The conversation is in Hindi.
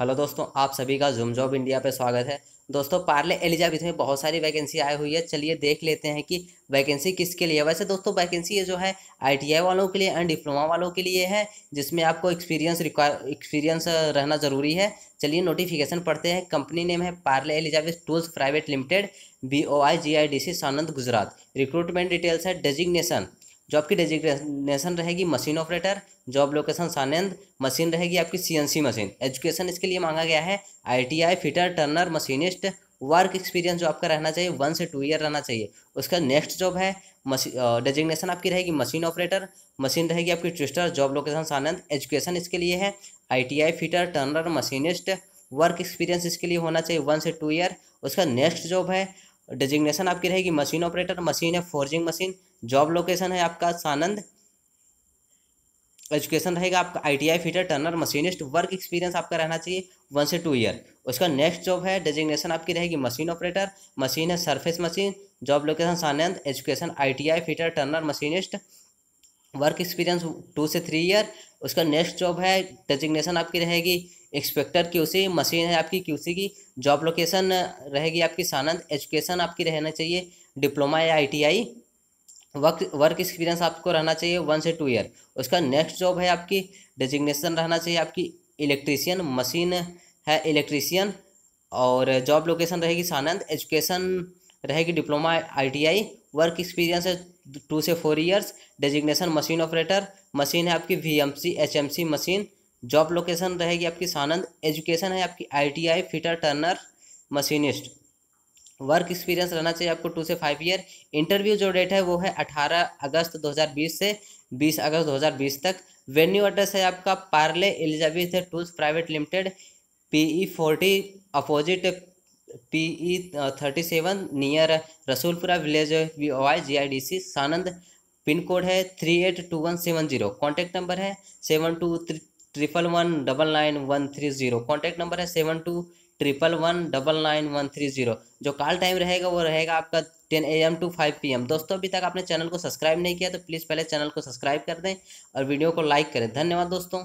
हेलो दोस्तों आप सभी का जूम जॉब इंडिया पे स्वागत है दोस्तों पार्ले एलिजाबेथ में बहुत सारी वैकेंसी आई हुई है चलिए देख लेते हैं कि वैकेंसी किसके लिए वैसे दोस्तों वैकेंसी ये जो है आईटीआई वालों के लिए एंड डिप्लोमा वालों के लिए है जिसमें आपको एक्सपीरियंस रिक्वायर एक्सपीरियंस रहना ज़रूरी है चलिए नोटिफिकेशन पढ़ते हैं कंपनी नेम है Parle Elizabeth tools private limited B O I G I D C Sanand Gujarat recruitment details है डेजिग्नेशन जॉब की डेजिग्नेशन रहेगी machine operator job location Sanand machine रहेगी आपकी सीएनसी मशीन एजुकेशन इसके लिए मांगा गया है ITI fitter turner machinist work experience जो आपका रहना चाहिए वन से टू ईयर रहना चाहिए उसका नेक्स्ट जॉब है डेजिग्नेशन आपकी रहेगी मशीन ऑपरेटर मशीन रहेगी आपकी twister job location Sanand education इसके लिए है I fitter turner machinist work experience इसके लिए होना चाहिए वन से टू ईयर उसका नेक्स्ट जॉब है डिजिग्नेशन आपकी रहेगी मशीन ऑपरेटर मशीन है फोर्जिंग मशीन जॉब लोकेशन है आपका सानंद एजुकेशन रहेगा आपका I T I fitter turner machinist work experience आपका रहना चाहिए वन से टू ईयर उसका नेक्स्ट जॉब है डिजिग्नेशन आपकी रहेगी मशीन ऑपरेटर मशीन है surface machine job location Sanand education I T I fitter turner machinist work experience two से थ्री ईयर उसका नेक्स्ट जॉब है डेजिग्नेशन आपकी रहेगी एक्सपेक्टर क्यूसी मशीन है आपकी क्यूसी की जॉब लोकेशन रहेगी आपकी सानंद एजुकेशन आपकी रहना चाहिए डिप्लोमा या आईटीआई वर्क वर्क एक्सपीरियंस आपको रहना चाहिए वन से टू ईयर उसका नेक्स्ट जॉब है आपकी डेजिग्नेशन रहना चाहिए आपकी इलेक्ट्रीशियन मशीन है इलेक्ट्रीशियन और जॉब लोकेशन रहेगी सानंद एजुकेशन रहेगी डिप्लोमा आई वर्क एक्सपीरियंस है टू से four years designation machine operator machine है आपकी V M C H M C machine job location रहेगी आपकी सानंद एजुकेशन है आपकी I T I fitter turner machinist work experience रहना चाहिए आपको टू से फाइव ईयर इंटरव्यू जो डेट है वो है अठारह अगस्त बीस से बीस अगस्त बीस तक वेन्यू एड्रेस है आपका Parle Elizabeth tools private limited PE forty opposite P E thirty seven near Rasulpura village V Y G I D C Sanand pin code है three eight two one seven zero contact number है seven two triple one double nine one three zero contact number है seven two triple one double nine one three zero जो कॉल टाइम रहेगा वो रहेगा आपका ten A M to five P M दोस्तों अभी तक आपने चैनल को सब्सक्राइब नहीं किया तो प्लीज़ पहले चैनल को सब्सक्राइब कर दें और वीडियो को लाइक करें धन्यवाद दोस्तों